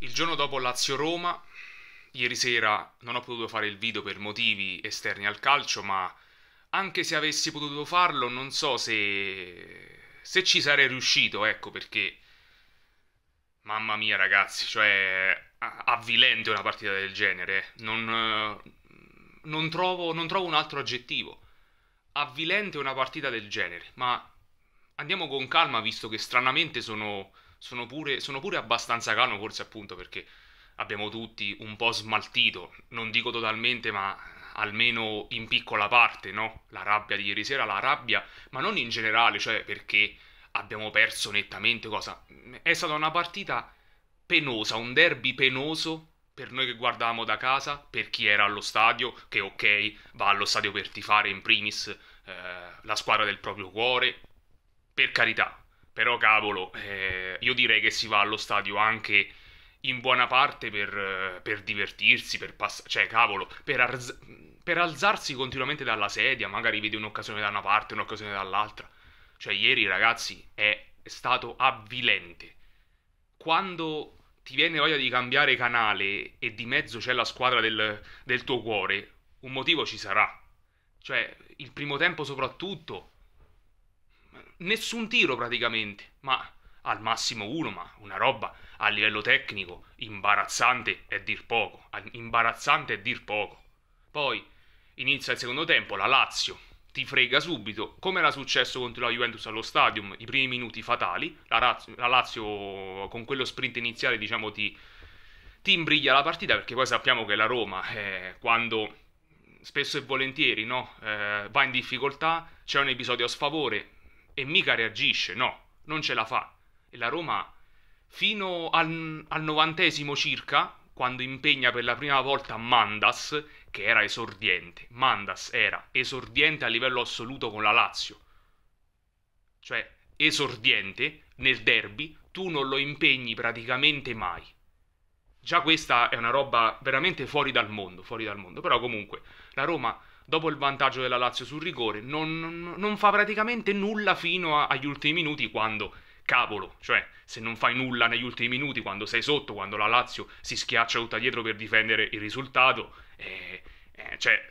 Il giorno dopo Lazio-Roma, ieri sera non ho potuto fare il video per motivi esterni al calcio, ma anche se avessi potuto farlo non so se, se ci sarei riuscito, ecco perché... Mamma mia ragazzi, cioè avvilente una partita del genere, non, non, trovo, non trovo un altro aggettivo. Avvilente una partita del genere, ma andiamo con calma visto che stranamente sono sono pure, sono pure abbastanza calmo, forse appunto perché abbiamo tutti un po' smaltito, non dico totalmente, ma almeno in piccola parte, no? La rabbia di ieri sera, la rabbia, ma non in generale, cioè perché abbiamo perso nettamente cosa. È stata una partita penosa, un derby penoso per noi che guardavamo da casa, per chi era allo stadio, che ok, va allo stadio per tifare in primis eh, la squadra del proprio cuore, per carità, però cavolo, eh, io direi che si va allo stadio anche in buona parte per, eh, per divertirsi, per passare, cioè cavolo, per, arz- per, alzarsi continuamente dalla sedia, magari vedi un'occasione da una parte, un'occasione dall'altra. Cioè ieri ragazzi è stato avvilente. Quando ti viene voglia di cambiare canale e di mezzo c'è la squadra del, del tuo cuore, un motivo ci sarà. Cioè il primo tempo soprattutto nessun tiro praticamente, ma al massimo uno, ma una roba a livello tecnico imbarazzante è dir poco, imbarazzante è dir poco. Poi inizia il secondo tempo, la Lazio ti frega subito, come era successo contro la Juventus allo Stadium, i primi minuti fatali, la, Raz- la Lazio con quello sprint iniziale diciamo ti, ti, imbriglia la partita perché poi sappiamo che la Roma eh, quando spesso e volentieri no, eh, va in difficoltà c'è un episodio a sfavore, e mica reagisce, no, non ce la fa. E la Roma fino al, al novantesimo circa, quando impegna per la prima volta Mandas, che era esordiente. Mandas era esordiente a livello assoluto con la Lazio. Cioè, esordiente nel derby, tu non lo impegni praticamente mai. Già questa è una roba veramente fuori dal mondo, fuori dal mondo. Però comunque, la Roma dopo il vantaggio della Lazio sul rigore, non, non, non fa praticamente nulla fino a, agli ultimi minuti quando, cavolo, cioè se non fai nulla negli ultimi minuti, quando sei sotto, quando la Lazio si schiaccia tutta dietro per difendere il risultato, eh, eh, cioè,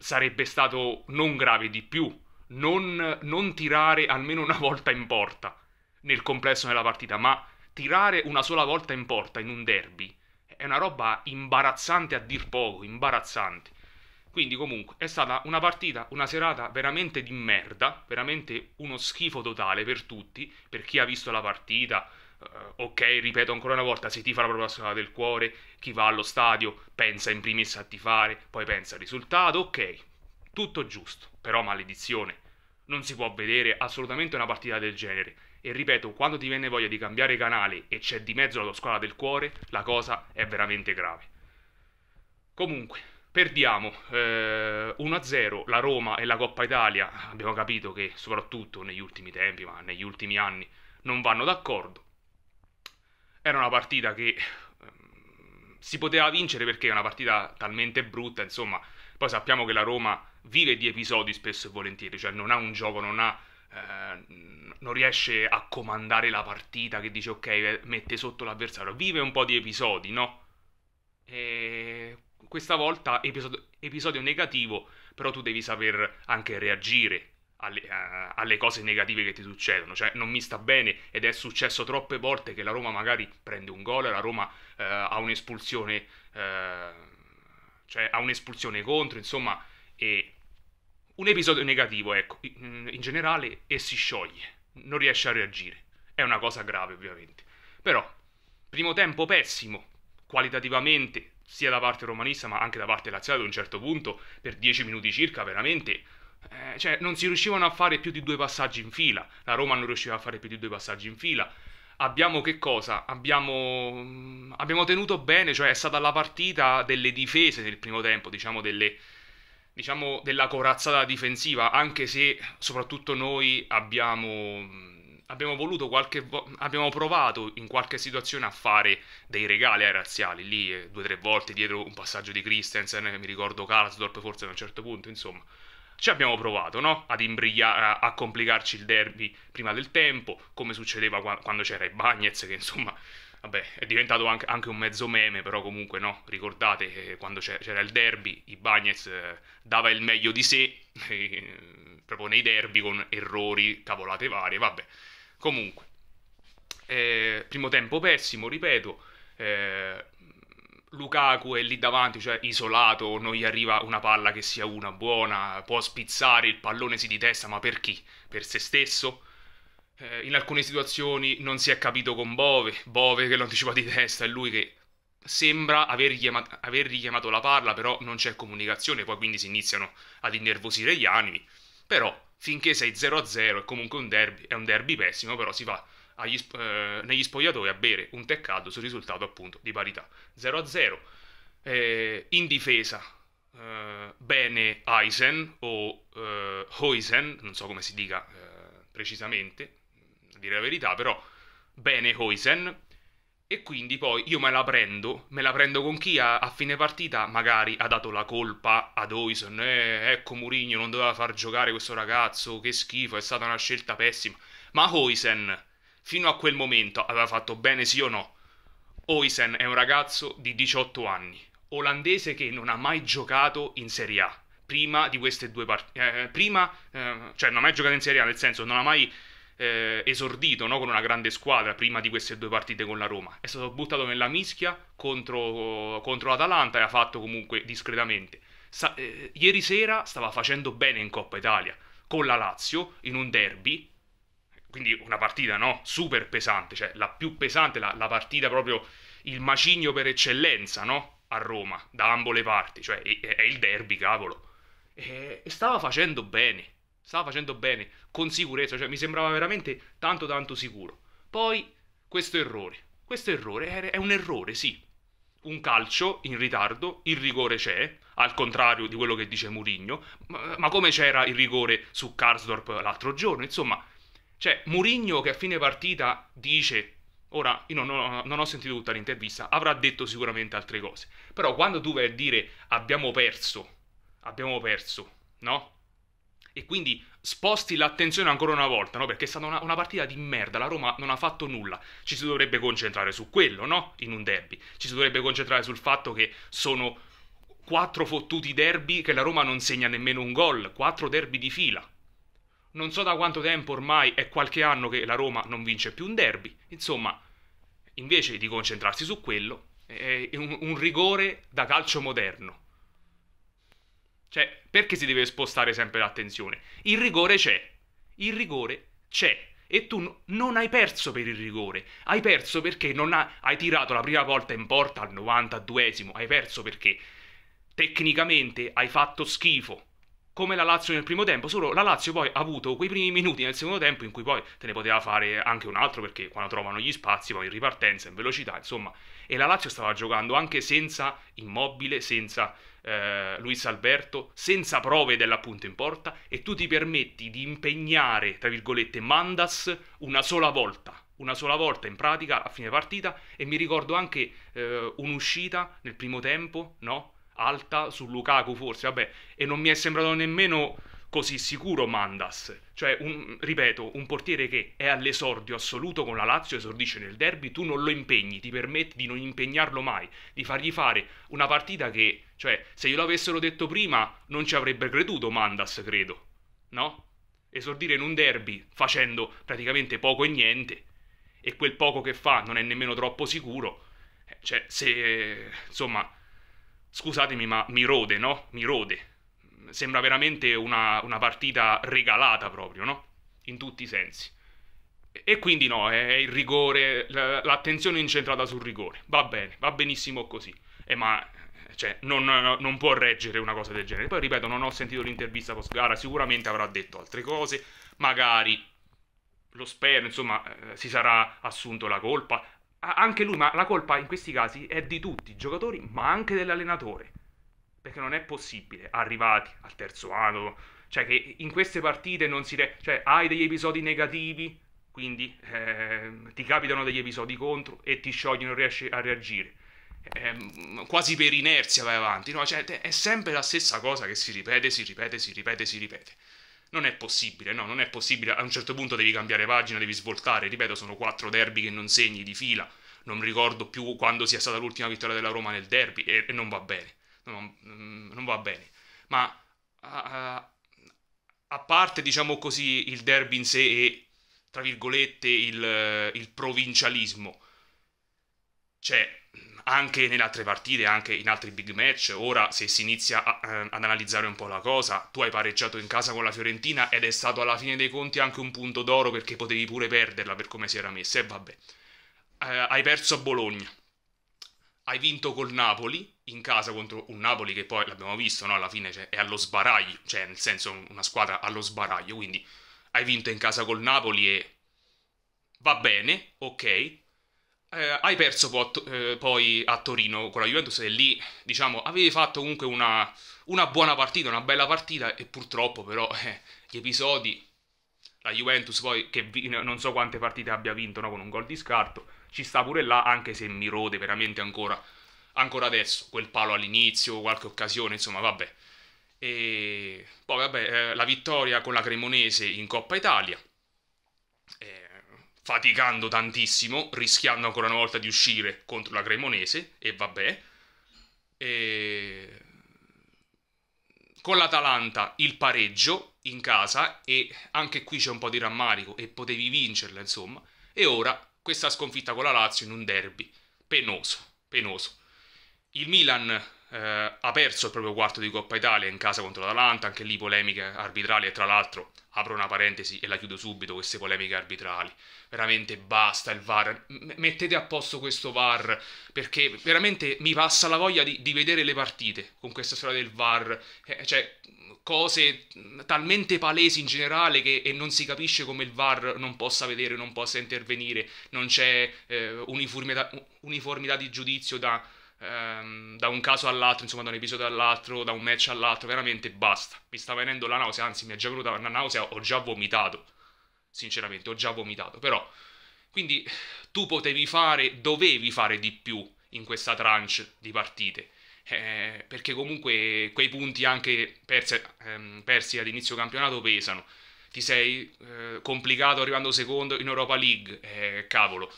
sarebbe stato non grave di più non, non tirare almeno una volta in porta nel complesso della partita, ma tirare una sola volta in porta in un derby è una roba imbarazzante a dir poco, imbarazzante. Quindi comunque è stata una partita, una serata veramente di merda, veramente uno schifo totale per tutti, per chi ha visto la partita. Eh, ok, ripeto ancora una volta, se ti fa la propria squadra del cuore, chi va allo stadio pensa in primis a tifare, poi pensa al risultato, ok, tutto giusto, però maledizione, non si può vedere assolutamente una partita del genere. E ripeto, quando ti viene voglia di cambiare canale e c'è di mezzo la tua squadra del cuore, la cosa è veramente grave. Comunque, Perdiamo eh, 1-0 la Roma e la Coppa Italia, abbiamo capito che soprattutto negli ultimi tempi, ma negli ultimi anni, non vanno d'accordo. Era una partita che eh, si poteva vincere perché è una partita talmente brutta, insomma, poi sappiamo che la Roma vive di episodi spesso e volentieri, cioè non ha un gioco, non ha eh, non riesce a comandare la partita che dice ok mette sotto l'avversario vive un po' di episodi no e questa volta episodio, episodio negativo, però tu devi saper anche reagire alle, uh, alle, cose negative che ti succedono, cioè non mi sta bene ed è successo troppe volte che la Roma magari prende un gol, la Roma uh, ha un'espulsione, uh, cioè ha un'espulsione contro, insomma, e un episodio negativo, ecco, in, mm, in generale, e si scioglie, non riesce a reagire, è una cosa grave ovviamente, però primo tempo pessimo, qualitativamente sia da parte romanista ma anche da parte laziale ad un certo punto, per 10 minuti circa, veramente. Eh, cioè, non si riuscivano a fare più di due passaggi in fila. La Roma non riusciva a fare più di due passaggi in fila. Abbiamo che cosa? Abbiamo, mm, abbiamo tenuto bene, cioè è stata la partita delle difese nel primo tempo, diciamo delle, diciamo, della corazzata difensiva, anche se soprattutto noi abbiamo mm, abbiamo voluto qualche vo- abbiamo provato in qualche situazione a fare dei regali ai razziali lì eh, due o tre volte dietro un passaggio di Christensen, eh, mi ricordo Karlsdorp forse a un certo punto, insomma. Ci abbiamo provato, no? Ad imbrigliare, a complicarci il derby prima del tempo, come succedeva qua- quando c'era i Bagnets, che insomma, vabbè, è diventato anche, anche, un mezzo meme, però comunque, no? Ricordate, eh, quando c'era il derby, i Bagnets eh, dava il meglio di sé, proprio nei derby con errori, cavolate varie, vabbè. Comunque, eh, primo tempo pessimo, ripeto. Eh, Lukaku è lì davanti, cioè isolato, non gli arriva una palla che sia una buona, può spizzare, il pallone si di testa, ma per chi? Per se stesso? Eh, in alcune situazioni non si è capito con Bove, Bove che lo anticipa di testa, è lui che sembra aver, chiamato, aver richiamato la palla, però non c'è comunicazione, poi quindi si iniziano ad innervosire gli animi, però finché sei 0-0 è comunque un derby, è un derby pessimo, però si va agli, eh, negli spogliatoi a bere un tè caldo sul risultato appunto di parità 0-0. Eh, in difesa, eh, bene Eisen o eh, Hoisen, non so come si dica eh, precisamente, a dire la verità, però bene Hoisen, e quindi poi io me la prendo, me la prendo con chi a, a fine partita magari ha dato la colpa ad Oison, eh, ecco Murigno non doveva far giocare questo ragazzo, che schifo, è stata una scelta pessima. Ma Oisen, fino a quel momento, aveva fatto bene sì o no? Oisen è un ragazzo di 18 anni, olandese che non ha mai giocato in Serie A, prima di queste due partite, eh, prima, eh, cioè non ha mai giocato in Serie A nel senso non ha mai eh, esordito no? con una grande squadra prima di queste due partite con la Roma. È stato buttato nella mischia contro, contro l'Atalanta e ha fatto comunque discretamente. Sa- eh, ieri sera stava facendo bene in Coppa Italia con la Lazio in un derby, quindi una partita no? super pesante, cioè la più pesante, la, la partita proprio il macigno per eccellenza no? a Roma da ambo le parti, cioè è, è il derby, cavolo. Eh, e, stava facendo bene stava facendo bene, con sicurezza, cioè mi sembrava veramente tanto tanto sicuro. Poi questo errore, questo errore è un errore, sì. Un calcio in ritardo, il rigore c'è, al contrario di quello che dice Murigno, ma, ma come c'era il rigore su Karsdorp l'altro giorno, insomma, cioè Murigno che a fine partita dice Ora, io non ho, non ho, sentito tutta l'intervista, avrà detto sicuramente altre cose. Però quando tu vai a dire abbiamo perso, abbiamo perso, no? e quindi sposti l'attenzione ancora una volta, no? Perché è stata una, una, partita di merda, la Roma non ha fatto nulla. Ci si dovrebbe concentrare su quello, no? In un derby. Ci si dovrebbe concentrare sul fatto che sono quattro fottuti derby che la Roma non segna nemmeno un gol, quattro derby di fila. Non so da quanto tempo ormai è qualche anno che la Roma non vince più un derby. Insomma, invece di concentrarsi su quello, è un, un rigore da calcio moderno cioè, perché si deve spostare sempre l'attenzione? Il rigore c'è. Il rigore c'è. E tu non hai perso per il rigore, hai perso perché non ha, hai tirato la prima volta in porta al 92esimo, hai perso perché tecnicamente hai fatto schifo, come la Lazio nel primo tempo, solo la Lazio poi ha avuto quei primi minuti nel secondo tempo in cui poi te ne poteva fare anche un altro perché quando trovano gli spazi poi in ripartenza, in velocità, insomma, e la Lazio stava giocando anche senza immobile, senza eh, Luis Alberto senza prove dell'appunto in porta e tu ti permetti di impegnare, tra virgolette, Mandas una sola volta. Una sola volta in pratica a fine partita e mi ricordo anche eh, un'uscita nel primo tempo, no? Alta su Lukaku forse, vabbè, e non mi è sembrato nemmeno così sicuro Mandas. Cioè, un, ripeto, un portiere che è all'esordio assoluto con la Lazio, esordisce nel derby, tu non lo impegni, ti permetti di non impegnarlo mai, di fargli fare una partita che, cioè, se glielo avessero detto prima, non ci avrebbe creduto Mandas, credo. No? Esordire in un derby facendo praticamente poco e niente, e quel poco che fa non è nemmeno troppo sicuro. Eh, cioè, se... insomma... Scusatemi, ma mi rode, no? Mi rode sembra veramente una, una partita regalata proprio, no? In tutti i sensi. E quindi no, è il rigore, l'attenzione incentrata sul rigore. Va bene, va benissimo così. Eh, ma cioè, non, non, può reggere una cosa del genere. Poi ripeto, non ho sentito l'intervista post gara, sicuramente avrà detto altre cose, magari lo spero, insomma, eh, si sarà assunto la colpa. Anche lui, ma la colpa in questi casi è di tutti i giocatori, ma anche dell'allenatore. Perché non è possibile, arrivati al terzo anno, cioè che in queste partite non si... Re- cioè hai degli episodi negativi, quindi eh, ti capitano degli episodi contro e ti sciogli, non riesci a reagire. Eh, quasi per inerzia vai avanti, no? Cioè è sempre la stessa cosa che si ripete, si ripete, si ripete, si ripete. Non è possibile, no, non è possibile. A un certo punto devi cambiare pagina, devi svoltare. Ripeto, sono quattro derby che non segni di fila. Non ricordo più quando sia stata l'ultima vittoria della Roma nel derby e non va bene non, mm, non va bene. Ma a, a, parte, diciamo così, il derby in sé e, tra virgolette, il, il provincialismo, c'è anche nelle altre partite, anche in altri big match. Ora, se si inizia a, a, eh, ad analizzare un po' la cosa, tu hai pareggiato in casa con la Fiorentina ed è stato alla fine dei conti anche un punto d'oro perché potevi pure perderla per come si era messa. E vabbè, eh, hai perso a Bologna, hai vinto col Napoli, in casa contro un Napoli che poi l'abbiamo visto, no? alla fine cioè, è allo sbaraglio, cioè nel senso una squadra allo sbaraglio, quindi hai vinto in casa col Napoli e va bene, ok. Eh, hai perso po- eh, poi a Torino con la Juventus e lì, diciamo, avevi fatto comunque una, una buona partita, una bella partita e purtroppo però eh, gli episodi, la Juventus poi che vi- non so quante partite abbia vinto no? con un gol di scarto, ci sta pure là anche se mi rode veramente ancora ancora adesso, quel palo all'inizio, qualche occasione, insomma, vabbè. E poi, vabbè, eh, la vittoria con la Cremonese in Coppa Italia, eh, faticando tantissimo, rischiando ancora una volta di uscire contro la Cremonese, e vabbè. E... Con l'Atalanta il pareggio in casa, e anche qui c'è un po' di rammarico, e potevi vincerla, insomma. E ora questa sconfitta con la Lazio in un derby penoso, penoso. Il Milan eh, ha perso il proprio quarto di Coppa Italia in casa contro l'Atalanta, anche lì polemiche arbitrali e tra l'altro apro una parentesi e la chiudo subito queste polemiche arbitrali. Veramente basta il VAR, M- mettete a posto questo VAR perché veramente mi passa la voglia di, di vedere le partite con questa storia del VAR, eh, cioè cose talmente palesi in generale che e non si capisce come il VAR non possa vedere, non possa intervenire, non c'è eh, uniformità, uniformità di giudizio da ehm, da un caso all'altro, insomma da un episodio all'altro, da un match all'altro, veramente basta. Mi sta venendo la nausea, anzi mi è già venuta la nausea, ho già vomitato, sinceramente ho già vomitato, però... Quindi tu potevi fare, dovevi fare di più in questa tranche di partite. Eh, perché comunque quei punti anche persi, ehm, persi all'inizio campionato pesano. Ti sei eh, complicato arrivando secondo in Europa League, eh, cavolo.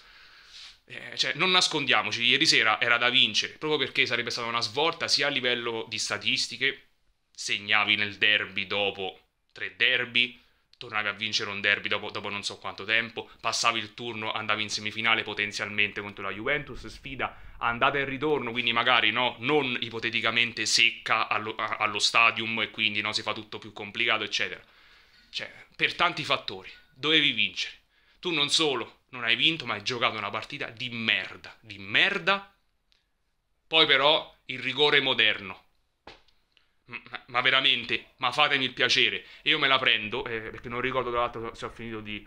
Eh, cioè, non nascondiamoci, ieri sera era da vincere, proprio perché sarebbe stata una svolta sia a livello di statistiche, segnavi nel derby dopo tre derby, tornavi a vincere un derby dopo, dopo, non so quanto tempo, passavi il turno, andavi in semifinale potenzialmente contro la Juventus, sfida andata e ritorno, quindi magari no, non ipoteticamente secca allo, allo stadium e quindi no, si fa tutto più complicato, eccetera. Cioè, per tanti fattori, dovevi vincere. Tu non solo non hai vinto, ma hai giocato una partita di merda, di merda. Poi però il rigore moderno. Ma, veramente, ma fatemi il piacere. Io me la prendo, eh, perché non ricordo tra l'altro se ho finito di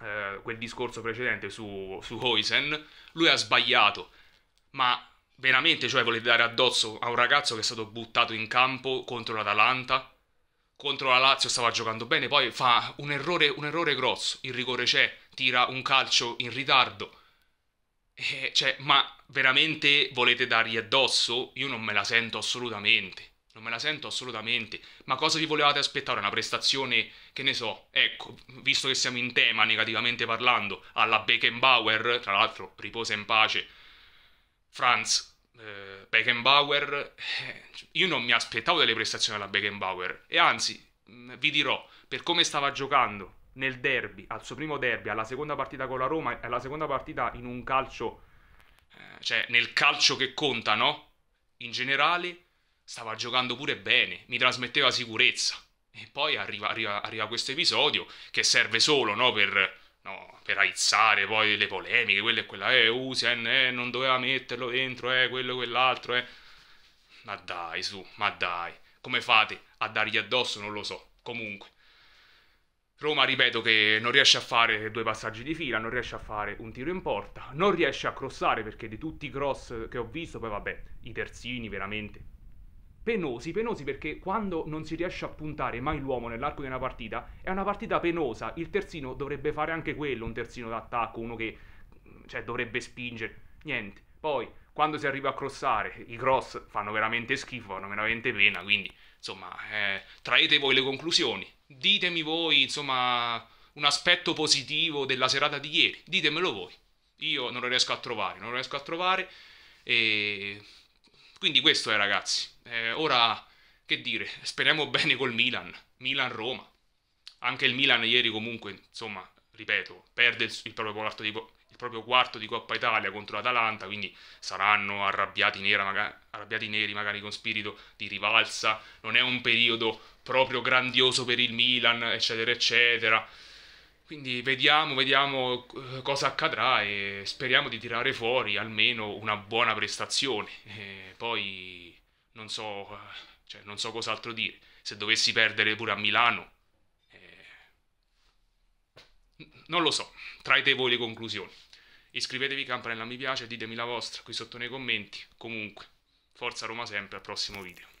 eh, quel discorso precedente su, su Hoisen. Lui ha sbagliato, ma veramente, cioè, volete dare addosso a un ragazzo che è stato buttato in campo contro l'Atalanta? Contro la Lazio stava giocando bene, poi fa un errore, un errore grosso, il rigore c'è, tira un calcio in ritardo. Eh, cioè, ma veramente volete dargli addosso? Io non me la sento assolutamente. Non me la sento assolutamente. Ma cosa vi volevate aspettare? Una prestazione, che ne so, ecco, visto che siamo in tema negativamente parlando, alla Beckenbauer, tra l'altro riposa in pace, Franz, eh, Beckenbauer, eh, io non mi aspettavo delle prestazioni alla Beckenbauer. E anzi, mm, vi dirò, per come stava giocando nel derby, al suo primo derby, alla seconda partita con la Roma, alla seconda partita in un calcio, eh, cioè nel calcio che conta, no? In generale, stava giocando pure bene, mi trasmetteva sicurezza. E poi arriva, arriva, arriva questo episodio che serve solo, no? Per, no, per aizzare poi le polemiche, quella e quella, eh, Usien, eh, non doveva metterlo dentro, eh, quello e quell'altro, eh. Ma dai, su, ma dai. Come fate a dargli addosso? Non lo so. Comunque, Roma, ripeto, che non riesce a fare due passaggi di fila, non riesce a fare un tiro in porta, non riesce a crossare perché di tutti i cross che ho visto, poi vabbè, i terzini veramente. Penosi, penosi perché quando non si riesce a puntare mai l'uomo nell'arco di una partita, è una partita penosa, il terzino dovrebbe fare anche quello, un terzino d'attacco, uno che cioè, dovrebbe spingere, niente. Poi, quando si arriva a crossare, i cross fanno veramente schifo, fanno veramente pena, quindi insomma, eh, traete voi le conclusioni, ditemi voi, insomma, un aspetto positivo della serata di ieri, ditemelo voi. Io non lo riesco a trovare, non lo riesco a trovare. E... Quindi questo è ragazzi. Eh, ora, che dire, speriamo bene col Milan, Milan-Roma. Anche il Milan ieri comunque, insomma, ripeto, perde il, il proprio quarto di, il proprio quarto di Coppa Italia contro l'Atalanta, quindi saranno arrabbiati, nera, magari, arrabbiati neri magari con spirito di rivalsa, non è un periodo proprio grandioso per il Milan, eccetera, eccetera. Quindi vediamo, vediamo eh, cosa accadrà e speriamo di tirare fuori almeno una buona prestazione. E poi non so, eh, cioè, non so cos'altro dire. Se dovessi perdere pure a Milano, eh... non lo so. Traete voi le conclusioni. Iscrivetevi, campanella mi piace, ditemi la vostra qui sotto nei commenti. Comunque, forza Roma sempre, al prossimo video.